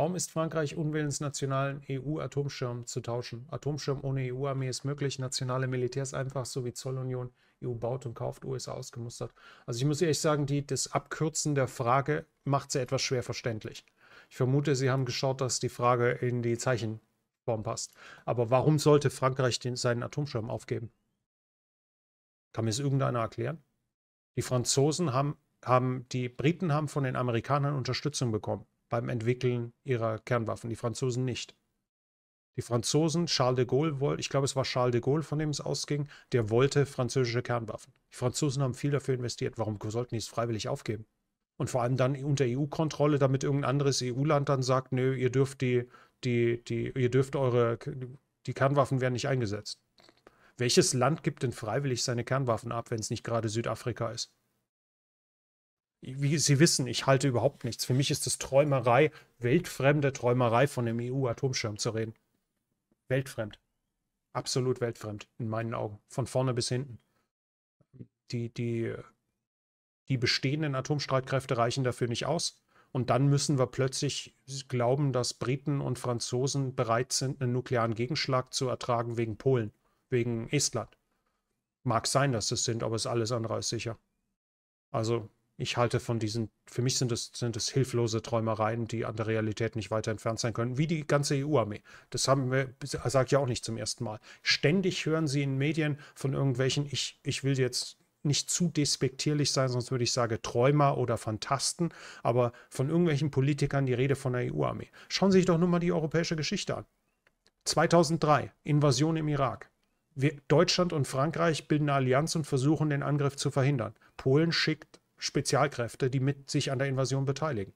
Warum ist Frankreich unwillens, nationalen EU-Atomschirm zu tauschen? Atomschirm ohne EU-Armee ist möglich, nationale Militärs einfach so wie Zollunion. EU baut und kauft, USA ausgemustert. Also ich muss ehrlich sagen, die, das Abkürzen der Frage macht sie etwas schwer verständlich. Ich vermute, sie haben geschaut, dass die Frage in die Zeichenform passt. Aber warum sollte Frankreich den, seinen Atomschirm aufgeben? Kann mir es irgendeiner erklären? Die Franzosen haben, haben, die Briten haben von den Amerikanern Unterstützung bekommen beim Entwickeln ihrer Kernwaffen, die Franzosen nicht. Die Franzosen, Charles de Gaulle ich glaube, es war Charles de Gaulle, von dem es ausging, der wollte französische Kernwaffen. Die Franzosen haben viel dafür investiert. Warum sollten die es freiwillig aufgeben? Und vor allem dann unter EU-Kontrolle, damit irgendein anderes EU-Land dann sagt, nö, ihr dürft die, die, die, ihr dürft eure, die Kernwaffen werden nicht eingesetzt. Welches Land gibt denn freiwillig seine Kernwaffen ab, wenn es nicht gerade Südafrika ist? wie Sie wissen, ich halte überhaupt nichts. Für mich ist es Träumerei, weltfremde Träumerei von dem EU-Atomschirm zu reden. Weltfremd. Absolut weltfremd, in meinen Augen. Von vorne bis hinten. Die, die, die bestehenden Atomstreitkräfte reichen dafür nicht aus. Und dann müssen wir plötzlich glauben, dass Briten und Franzosen bereit sind, einen nuklearen Gegenschlag zu ertragen wegen Polen, wegen Estland. Mag sein, dass es sind, aber es ist alles andere als sicher. Also ich halte von diesen, für mich sind es, sind es hilflose Träumereien, die an der Realität nicht weiter entfernt sein können, wie die ganze EU-Armee. Das haben wir, sage ich auch nicht zum ersten Mal. Ständig hören sie in Medien von irgendwelchen, ich, ich will jetzt nicht zu despektierlich sein, sonst würde ich sagen Träumer oder Fantasten, aber von irgendwelchen Politikern die Rede von der EU-Armee. Schauen Sie sich doch nur mal die europäische Geschichte an. 2003, Invasion im Irak. Wir, Deutschland und Frankreich bilden eine Allianz und versuchen, den Angriff zu verhindern. Polen schickt Spezialkräfte, die mit sich an der Invasion beteiligen.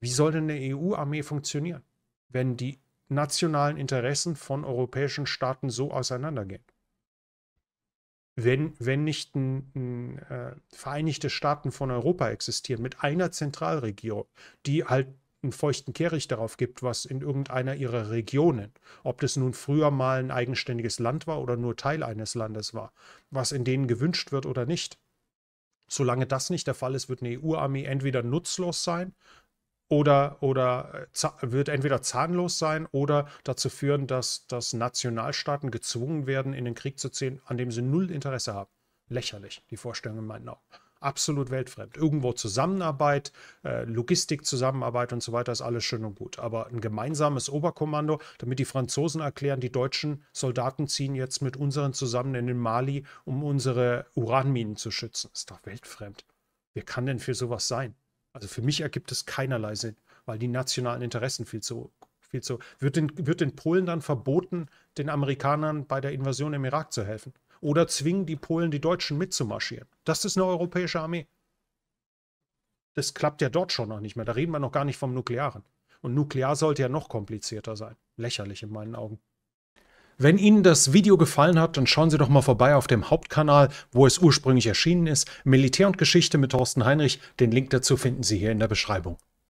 Wie soll denn eine EU-Armee funktionieren, wenn die nationalen Interessen von europäischen Staaten so auseinandergehen? Wenn, wenn nicht ein, ein, äh, Vereinigte Staaten von Europa existieren mit einer Zentralregierung, die halt einen feuchten Kehricht darauf gibt, was in irgendeiner ihrer Regionen, ob das nun früher mal ein eigenständiges Land war oder nur Teil eines Landes war, was in denen gewünscht wird oder nicht. Solange das nicht der Fall ist, wird eine EU-Armee entweder nutzlos sein oder, oder äh, wird entweder zahnlos sein oder dazu führen, dass, dass Nationalstaaten gezwungen werden, in den Krieg zu ziehen, an dem sie null Interesse haben. Lächerlich, die Vorstellung in meinen Augen absolut weltfremd. Irgendwo Zusammenarbeit, äh, Logistikzusammenarbeit und so weiter ist alles schön und gut. Aber ein gemeinsames Oberkommando, damit die Franzosen erklären, die deutschen Soldaten ziehen jetzt mit unseren zusammen in den Mali, um unsere Uranminen zu schützen, ist doch weltfremd. Wer kann denn für sowas sein? Also für mich ergibt es keinerlei Sinn, weil die nationalen Interessen viel zu viel zu. Wird den, wird den Polen dann verboten, den Amerikanern bei der Invasion im Irak zu helfen? oder zwingen die Polen, die Deutschen mitzumarschieren. Das ist eine europäische Armee. Das klappt ja dort schon noch nicht mehr. Da reden wir noch gar nicht vom Nuklearen. Und nuklear sollte ja noch komplizierter sein. Lächerlich in meinen Augen. Wenn Ihnen das Video gefallen hat, dann schauen Sie doch mal vorbei auf dem Hauptkanal, wo es ursprünglich erschienen ist. Militär und Geschichte mit Thorsten Heinrich. Den Link dazu finden Sie hier in der Beschreibung.